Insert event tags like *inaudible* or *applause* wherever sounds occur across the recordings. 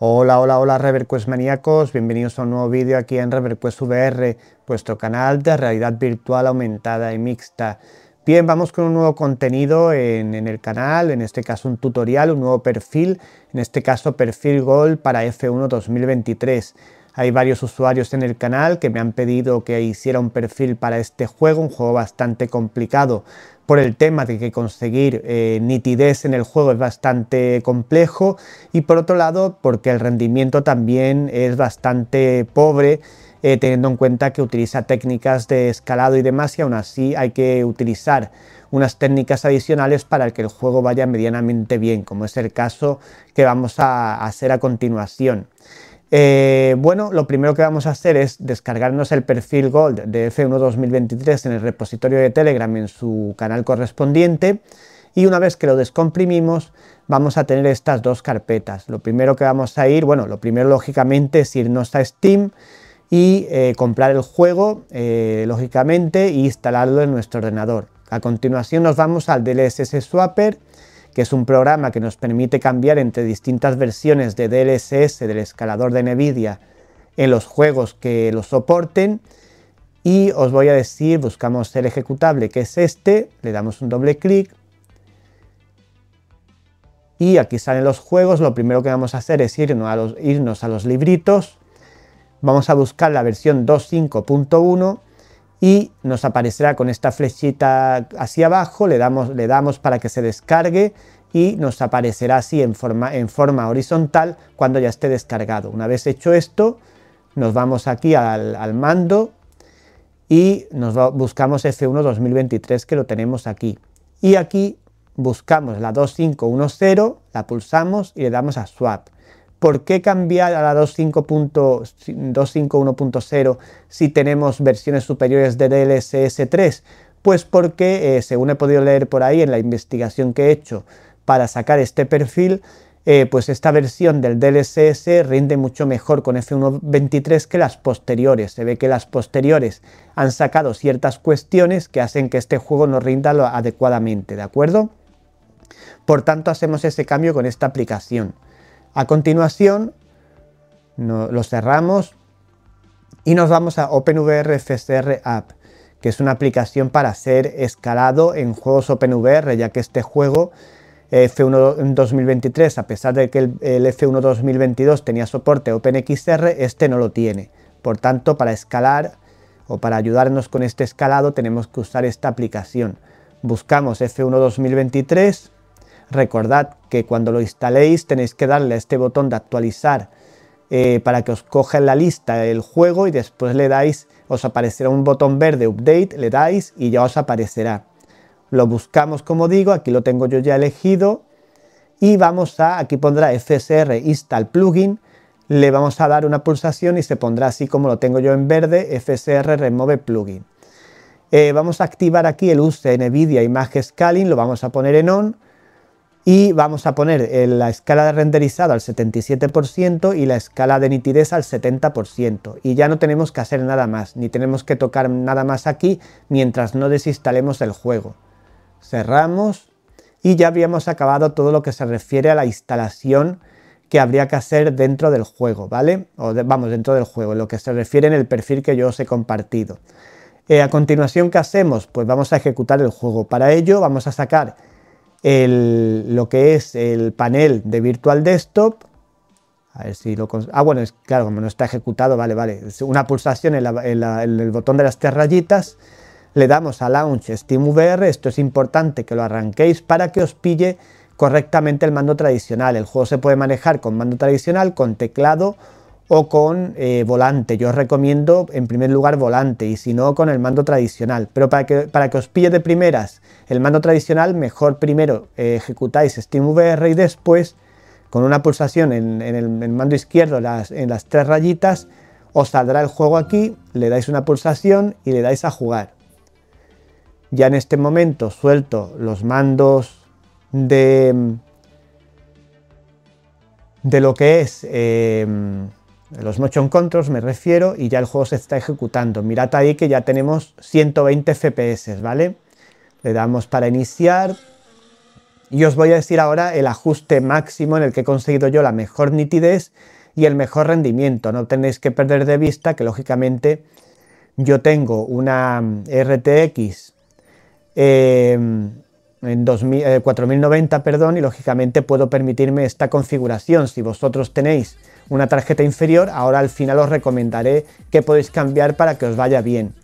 Hola, hola, hola ReverQuest maníacos, bienvenidos a un nuevo vídeo aquí en ReverQuest VR, vuestro canal de realidad virtual aumentada y mixta. Bien, vamos con un nuevo contenido en, el canal, en este caso un tutorial, un nuevo perfil, en este caso perfil Gold para F1 2023. Hay varios usuarios en el canal que me han pedido que hiciera un perfil para este juego, un juego bastante complicado por el tema de que conseguir eh, nitidez en el juego es bastante complejo y por otro lado porque el rendimiento también es bastante pobre eh, teniendo en cuenta que utiliza técnicas de escalado y demás y aún así hay que utilizar unas técnicas adicionales para que el juego vaya medianamente bien como es el caso que vamos a hacer a continuación. Eh, bueno, lo primero que vamos a hacer es descargarnos el perfil Gold de F1 2023 en el repositorio de Telegram en su canal correspondiente y una vez que lo descomprimimos vamos a tener estas dos carpetas. Lo primero que vamos a ir, bueno, lo primero lógicamente es irnos a Steam y eh, comprar el juego, eh, lógicamente, e instalarlo en nuestro ordenador. A continuación nos vamos al DLSS Swapper que es un programa que nos permite cambiar entre distintas versiones de DLSS del escalador de NVIDIA en los juegos que lo soporten. Y os voy a decir, buscamos el ejecutable que es este, le damos un doble clic. Y aquí salen los juegos, lo primero que vamos a hacer es irnos a los, irnos a los libritos. Vamos a buscar la versión 2.5.1 y nos aparecerá con esta flechita hacia abajo, le damos, le damos para que se descargue y nos aparecerá así en forma, en forma horizontal cuando ya esté descargado. Una vez hecho esto, nos vamos aquí al, mando y nos buscamos F1 2023 que lo tenemos aquí. Y aquí buscamos la 2510, la pulsamos y le damos a swap. ¿Por qué cambiar a la 251.0 si tenemos versiones superiores de DLSS 3? Pues porque, eh, según he podido leer por ahí en la investigación que he hecho para sacar este perfil, eh, pues esta versión del DLSS rinde mucho mejor con F1.23 que las posteriores. Se ve que las posteriores han sacado ciertas cuestiones que hacen que este juego no rinda adecuadamente, ¿de acuerdo? Por tanto, hacemos ese cambio con esta aplicación. A continuación, lo cerramos y nos vamos a OpenVR FSR App, que es una aplicación para ser escalado en juegos OpenVR, ya que este juego eh, F1 2023, a pesar de que el, el F1 2022 tenía soporte OpenXR, este no lo tiene. Por tanto, para escalar o para ayudarnos con este escalado tenemos que usar esta aplicación. Buscamos F1 2023, recordad cuando lo instaléis tenéis que darle a este botón de actualizar eh, para que os coja en la lista el juego y después le dais, os aparecerá un botón verde update, le dais y ya os aparecerá. Lo buscamos como digo, aquí lo tengo yo ya elegido y vamos a, aquí pondrá FSR install plugin, le vamos a dar una pulsación y se pondrá así como lo tengo yo en verde, FSR remove plugin. Eh, vamos a activar aquí el de NVIDIA Image Scaling, lo vamos a poner en on y vamos a poner eh, la escala de renderizado al 77% y la escala de nitidez al 70% y ya no tenemos que hacer nada más, ni tenemos que tocar nada más aquí mientras no desinstalemos el juego. Cerramos y ya habíamos acabado todo lo que se refiere a la instalación que habría que hacer dentro del juego, ¿vale? O vamos, dentro del juego, lo que se refiere en el perfil que yo os he compartido. Eh, a continuación, ¿qué hacemos? Pues vamos a ejecutar el juego. Para ello vamos a sacar el, lo que es el panel de Virtual Desktop. A ver si lo Ah, bueno, es, claro, como no está ejecutado, vale, vale. Una pulsación en el botón de las tres rayitas. Le damos a Launch SteamVR. Esto es importante que lo arranquéis para que os pille correctamente el mando tradicional. El juego se puede manejar con mando tradicional, con teclado o con eh, volante. Yo os recomiendo en primer lugar volante y si no con el mando tradicional. Pero para que, para que os pille de primeras el mando tradicional, mejor primero eh, ejecutáis SteamVR y después con una pulsación en, el, mando izquierdo en las tres rayitas os saldrá el juego aquí, le dais una pulsación y le dais a jugar. Ya en este momento suelto los mandos de, de lo que es... Eh, los motion controls me refiero, y ya el juego se está ejecutando. Mirad ahí que ya tenemos 120 FPS, ¿vale? Le damos para iniciar. Y os voy a decir ahora el ajuste máximo en el que he conseguido yo la mejor nitidez y el mejor rendimiento. No tenéis que perder de vista que lógicamente yo tengo una mm, RTX eh, en 4090, eh, perdón, y lógicamente puedo permitirme esta configuración. Si vosotros tenéis una tarjeta inferior, ahora al final os recomendaré qué podéis cambiar para que os vaya bien.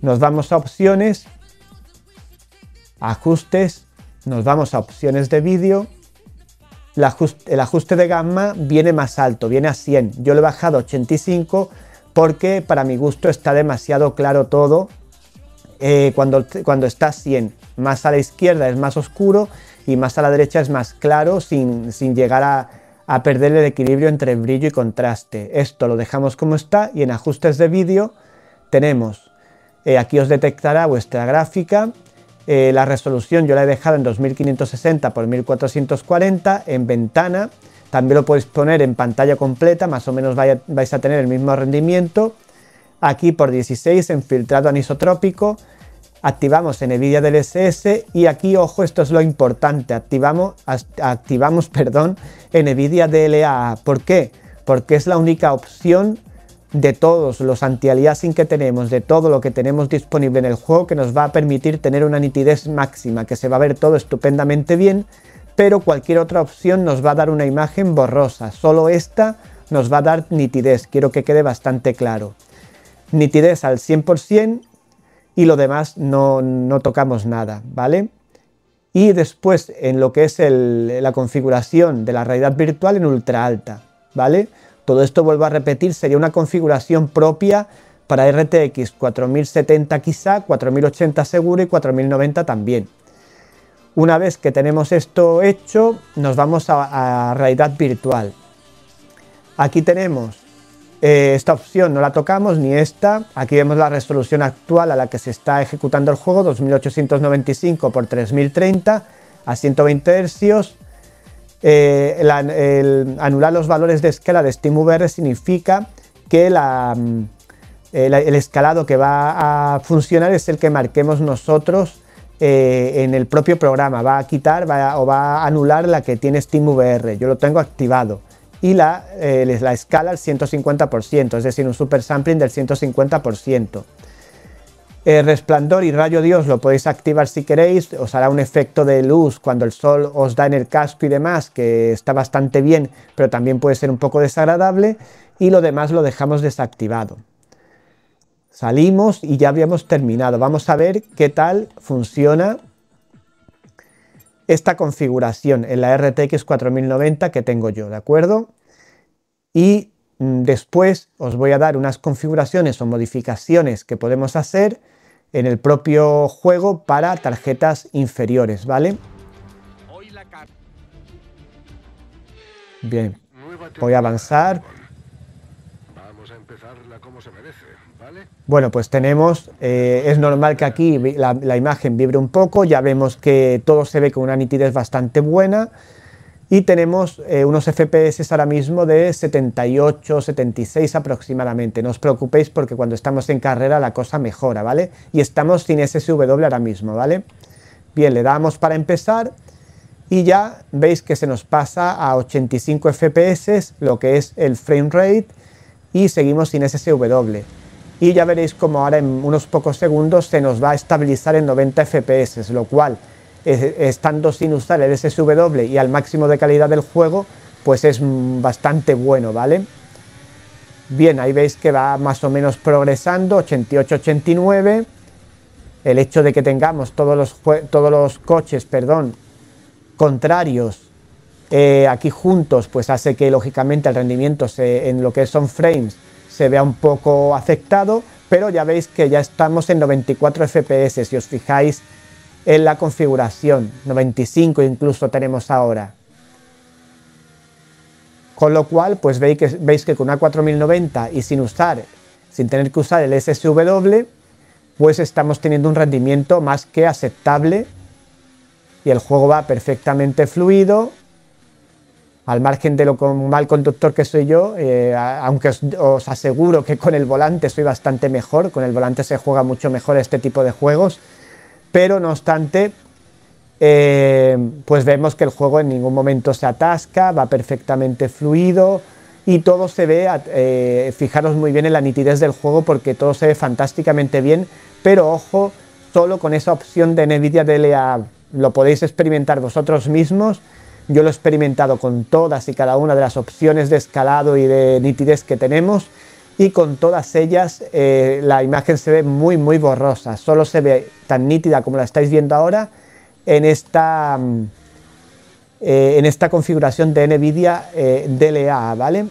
Nos vamos a opciones, ajustes, nos vamos a opciones de vídeo, el ajuste, de gamma viene más alto, viene a 100, yo lo he bajado a 85 porque para mi gusto está demasiado claro todo eh, cuando, cuando está 100. Más a la izquierda es más oscuro y más a la derecha es más claro sin, sin llegar a a perder el equilibrio entre brillo y contraste. Esto lo dejamos como está y en ajustes de vídeo tenemos, eh, aquí os detectará vuestra gráfica, eh, la resolución yo la he dejado en 2560 x 1440 en ventana, también lo podéis poner en pantalla completa, más o menos vais a tener el mismo rendimiento, aquí por 16 en filtrado anisotrópico, activamos en NVIDIA DLSS y aquí, ojo, esto es lo importante, activamos, activamos *laughs* perdón, en NVIDIA DLAA. ¿Por qué? Porque es la única opción de todos los anti-aliasing que tenemos, de todo lo que tenemos disponible en el juego que nos va a permitir tener una nitidez máxima, que se va a ver todo estupendamente bien, pero cualquier otra opción nos va a dar una imagen borrosa, solo esta nos va a dar nitidez, quiero que quede bastante claro. Nitidez al 100% y lo demás no, tocamos nada, ¿vale? Y después en lo que es la configuración de la realidad virtual en ultra alta, ¿vale? Todo esto, vuelvo a repetir, sería una configuración propia para RTX 4070 quizá, 4080 seguro y 4090 también. Una vez que tenemos esto hecho, nos vamos a realidad virtual. Aquí tenemos eh, esta opción no la tocamos, ni esta. Aquí vemos la resolución actual a la que se está ejecutando el juego, 2895 x 3030 a 120 Hz. Eh, el, anular los valores de escala de SteamVR significa que mm, eh, el, escalado que va a funcionar es el que marquemos nosotros en el propio programa. Va a quitar o va a anular la que tiene SteamVR. Yo lo tengo activado y la, eh, la escala al 150%, es decir, un super sampling del 150%. El eh, resplandor y rayo dios lo podéis activar si queréis, os hará un efecto de luz cuando el sol os da en el casco y demás, que está bastante bien, pero también puede ser un poco desagradable, y lo demás lo dejamos desactivado. Salimos y ya habíamos terminado. Vamos a ver qué tal funciona esta configuración en la RTX 4090 que tengo yo, ¿de acuerdo? Y mm, después os voy a dar unas configuraciones o modificaciones que podemos hacer en el propio juego para tarjetas inferiores, ¿vale? Bien, voy a avanzar. Vamos a empezarla como se merece. Bueno, pues tenemos, eh, es normal que aquí la, imagen vibre un poco, ya vemos que todo se ve con una nitidez bastante buena y tenemos eh, unos FPS ahora mismo de 78, 76 aproximadamente. No os preocupéis porque cuando estamos en carrera la cosa mejora, ¿vale? Y estamos sin SSW ahora mismo, ¿vale? Bien, le damos para empezar y ya veis que se nos pasa a 85 FPS, lo que es el frame rate, y seguimos sin SSW y ya veréis cómo ahora en unos pocos segundos se nos va a estabilizar en 90 FPS, lo cual eh, estando sin usar el SSW y al máximo de calidad del juego, pues es mm, bastante bueno, ¿vale? Bien, ahí veis que va más o menos progresando, 88-89. El hecho de que tengamos todos los, todos los coches perdón, contrarios eh, aquí juntos, pues hace que lógicamente el rendimiento se, en lo que son frames se vea un poco afectado, pero ya veis que ya estamos en 94 FPS, si os fijáis en la configuración, 95 incluso tenemos ahora. Con lo cual, pues veis que, veis que con una 4090 y sin usar, sin tener que usar el SSW, pues estamos teniendo un rendimiento más que aceptable y el juego va perfectamente fluido al margen de lo mal conductor que soy yo, eh, aunque os, aseguro que con el volante soy bastante mejor, con el volante se juega mucho mejor este tipo de juegos, pero no obstante, eh, pues vemos que el juego en ningún momento se atasca, va perfectamente fluido y todo se ve, eh, fijaros muy bien en la nitidez del juego porque todo se ve fantásticamente bien, pero ojo, solo con esa opción de NVIDIA DLA lo podéis experimentar vosotros mismos yo lo he experimentado con todas y cada una de las opciones de escalado y de nitidez que tenemos y con todas ellas eh, la imagen se ve muy muy borrosa, solo se ve tan nítida como la estáis viendo ahora en esta, mm, eh, en esta configuración de NVIDIA eh, DLA, ¿vale?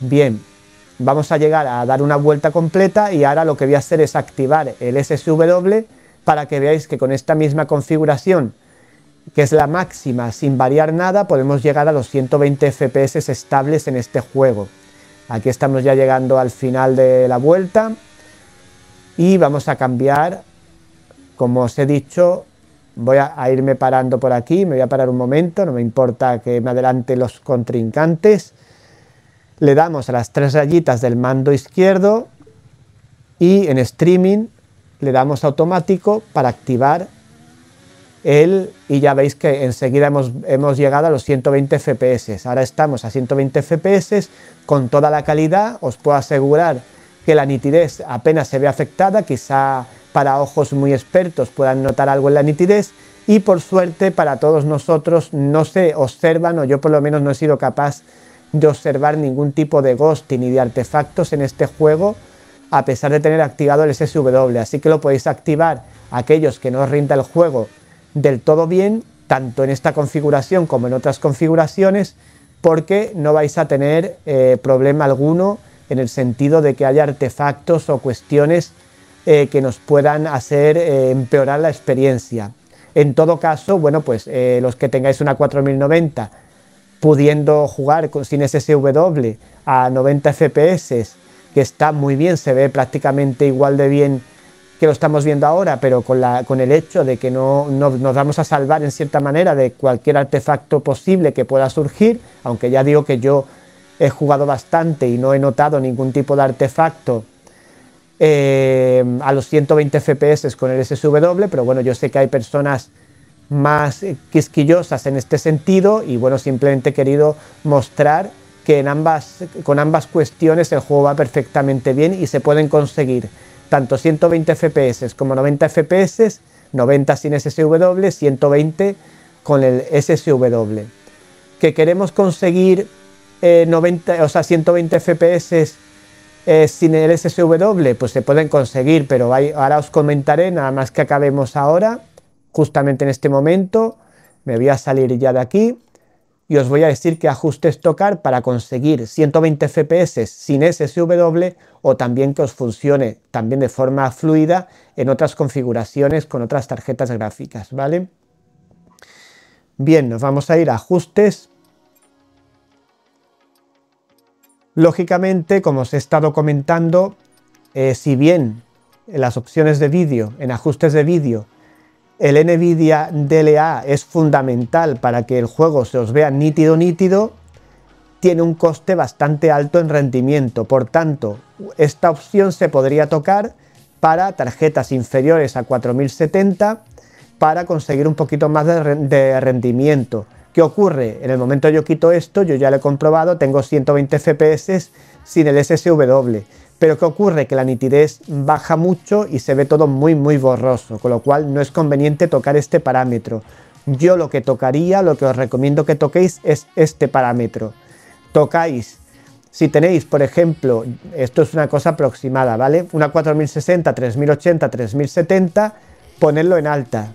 Bien, vamos a llegar a dar una vuelta completa y ahora lo que voy a hacer es activar el SSW para que veáis que con esta misma configuración que es la máxima, sin variar nada podemos llegar a los 120 FPS estables en este juego. Aquí estamos ya llegando al final de la vuelta y vamos a cambiar, como os he dicho, voy a, irme parando por aquí, me voy a parar un momento, no me importa que me adelante los contrincantes. Le damos a las tres rayitas del mando izquierdo y en streaming le damos automático para activar él, y ya veis que enseguida hemos, hemos llegado a los 120 FPS. Ahora estamos a 120 FPS con toda la calidad. Os puedo asegurar que la nitidez apenas se ve afectada, quizá para ojos muy expertos puedan notar algo en la nitidez y por suerte para todos nosotros no se observan o yo por lo menos no he sido capaz de observar ningún tipo de ghosting ni de artefactos en este juego a pesar de tener activado el SSW, así que lo podéis activar aquellos que no os rinda el juego del todo bien, tanto en esta configuración como en otras configuraciones, porque no vais a tener eh, problema alguno en el sentido de que haya artefactos o cuestiones eh, que nos puedan hacer eh, empeorar la experiencia. En todo caso, bueno, pues los que tengáis una 4090 pudiendo jugar con, sin SSW a 90 FPS, que está muy bien, se ve prácticamente igual de bien que lo estamos viendo ahora, pero con, el hecho de que no, nos vamos a salvar en cierta manera de cualquier artefacto posible que pueda surgir, aunque ya digo que yo he jugado bastante y no he notado ningún tipo de artefacto eh, a los 120 FPS con el SW, pero bueno, yo sé que hay personas más quisquillosas en este sentido y bueno, simplemente he querido mostrar que en ambas, con ambas cuestiones el juego va perfectamente bien y se pueden conseguir tanto 120 FPS como 90 FPS, 90 sin SSW, 120 con el SSW. Que queremos conseguir 90, eh, o sea, 120 FPS eh, sin el SSW, pues se pueden conseguir, pero ahora os comentaré, nada más que acabemos ahora, justamente en este momento, me voy a salir ya de aquí y os voy a decir qué ajustes tocar para conseguir 120 FPS sin SSW o también que os funcione también de forma fluida en otras configuraciones con otras tarjetas gráficas, ¿vale? Bien, nos vamos a ir a ajustes. Lógicamente, como os he estado comentando, eh, si bien en las opciones de vídeo, en ajustes de vídeo, el NVIDIA DLA es fundamental para que el juego se os vea nítido, nítido. Tiene un coste bastante alto en rendimiento, por tanto, esta opción se podría tocar para tarjetas inferiores a 4070 para conseguir un poquito más de, rendimiento. ¿Qué ocurre? En el momento yo quito esto, yo ya lo he comprobado, tengo 120 FPS sin el SSW. Pero ¿qué ocurre? Que la nitidez baja mucho y se ve todo muy muy borroso, con lo cual no es conveniente tocar este parámetro. Yo lo que tocaría, lo que os recomiendo que toquéis es este parámetro. Tocáis, si tenéis, por ejemplo, esto es una cosa aproximada, ¿vale? Una 4060, 3080, 3070, ponerlo en alta.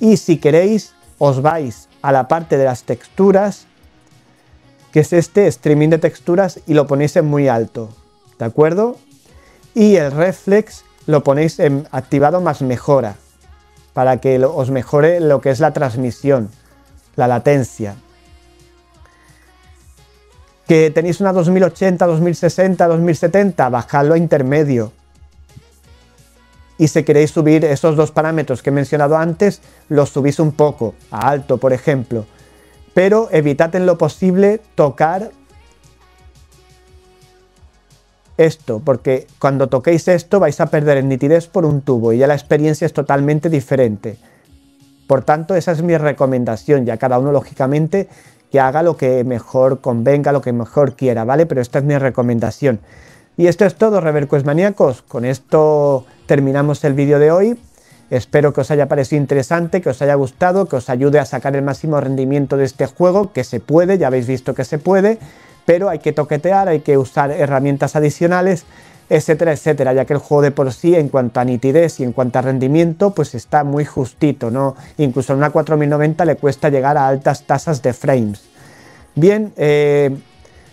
Y si queréis, os vais a la parte de las texturas, que es este streaming de texturas, y lo ponéis en muy alto ¿de acuerdo? Y el reflex lo ponéis en activado más mejora, para que os mejore lo que es la transmisión, la latencia. Que tenéis una 2080, 2060, 2070, bajadlo a intermedio. Y si queréis subir esos dos parámetros que he mencionado antes, los subís un poco, a alto, por ejemplo. Pero evitad en lo posible tocar esto, porque cuando toquéis esto vais a perder en nitidez por un tubo y ya la experiencia es totalmente diferente. Por tanto, esa es mi recomendación, ya cada uno lógicamente que haga lo que mejor convenga, lo que mejor quiera, ¿vale? Pero esta es mi recomendación. Y esto es todo, Reverques maníacos. Con esto terminamos el vídeo de hoy. Espero que os haya parecido interesante, que os haya gustado, que os ayude a sacar el máximo rendimiento de este juego, que se puede, ya habéis visto que se puede pero hay que toquetear, hay que usar herramientas adicionales, etcétera, etcétera, ya que el juego de por sí en cuanto a nitidez y en cuanto a rendimiento pues está muy justito, ¿no? Incluso en una 4090 le cuesta llegar a altas tasas de frames. Bien, eh,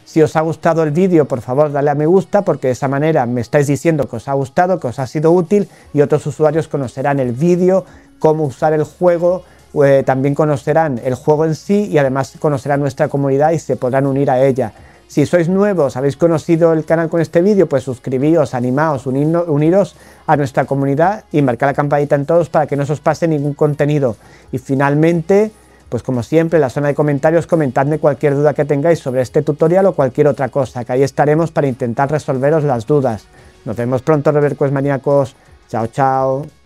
si os ha gustado el vídeo, por favor, dale a me gusta porque de esa manera me estáis diciendo que os ha gustado, que os ha sido útil y otros usuarios conocerán el vídeo, cómo usar el juego, pues, también conocerán el juego en sí y además conocerán nuestra comunidad y se podrán unir a ella. Si sois nuevos, habéis conocido el canal con este vídeo, pues suscribíos, animaos, unirnos, uniros a nuestra comunidad y marcar la campanita en todos para que no se os pase ningún contenido. Y finalmente, pues como siempre, en la zona de comentarios comentadme cualquier duda que tengáis sobre este tutorial o cualquier otra cosa, que ahí estaremos para intentar resolveros las dudas. Nos vemos pronto, robert Maníacos. Chao, chao.